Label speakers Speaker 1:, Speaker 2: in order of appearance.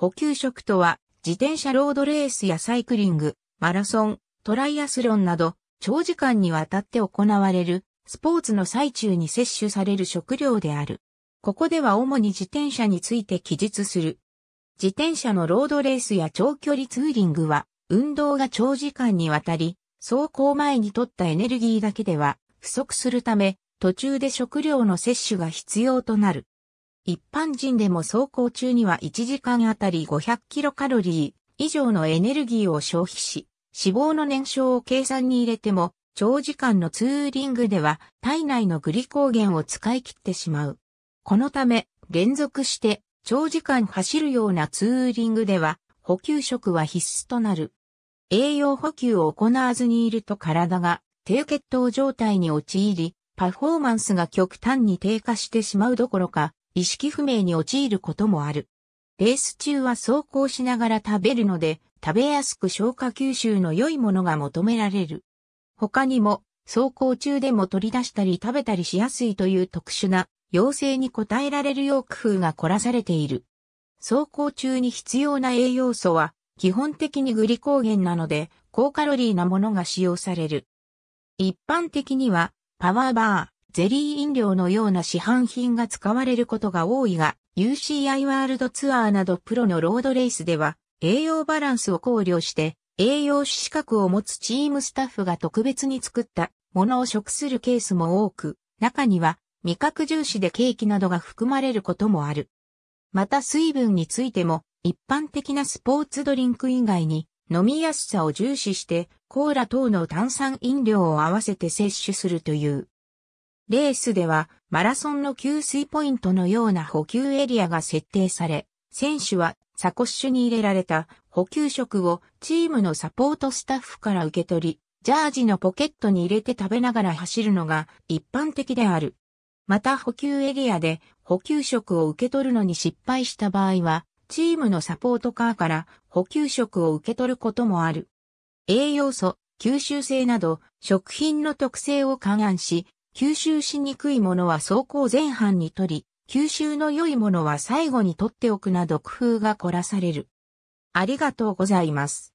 Speaker 1: 補給食とは、自転車ロードレースやサイクリング、マラソン、トライアスロンなど、長時間にわたって行われる、スポーツの最中に摂取される食料である。ここでは主に自転車について記述する。自転車のロードレースや長距離ツーリングは、運動が長時間にわたり、走行前に取ったエネルギーだけでは不足するため、途中で食料の摂取が必要となる。一般人でも走行中には1時間あたり500キロカロリー以上のエネルギーを消費し、脂肪の燃焼を計算に入れても、長時間のツーリングでは体内のグリコーゲンを使い切ってしまう。このため、連続して長時間走るようなツーリングでは補給食は必須となる。栄養補給を行わずにいると体が低血糖状態に陥り、パフォーマンスが極端に低下してしまうどころか、意識不明に陥ることもある。レース中は走行しながら食べるので、食べやすく消化吸収の良いものが求められる。他にも、走行中でも取り出したり食べたりしやすいという特殊な要請に応えられるよう工夫が凝らされている。走行中に必要な栄養素は、基本的にグリコーゲンなので、高カロリーなものが使用される。一般的には、パワーバゼリー飲料のような市販品が使われることが多いが、UCI ワールドツアーなどプロのロードレースでは、栄養バランスを考慮して、栄養士資格を持つチームスタッフが特別に作ったものを食するケースも多く、中には味覚重視でケーキなどが含まれることもある。また水分についても一般的なスポーツドリンク以外に飲みやすさを重視してコーラ等の炭酸飲料を合わせて摂取するというレースではマラソンの給水ポイントのような補給エリアが設定され、選手はサコッシュに入れられた補給食をチームのサポートスタッフから受け取り、ジャージのポケットに入れて食べながら走るのが一般的である。また補給エリアで補給食を受け取るのに失敗した場合は、チームのサポートカーから補給食を受け取ることもある。栄養素、吸収性など食品の特性を勘案し、吸収しにくいものは走行前半に取り、吸収の良いものは最後に取っておくなど工夫が凝らされる。ありがとうございます。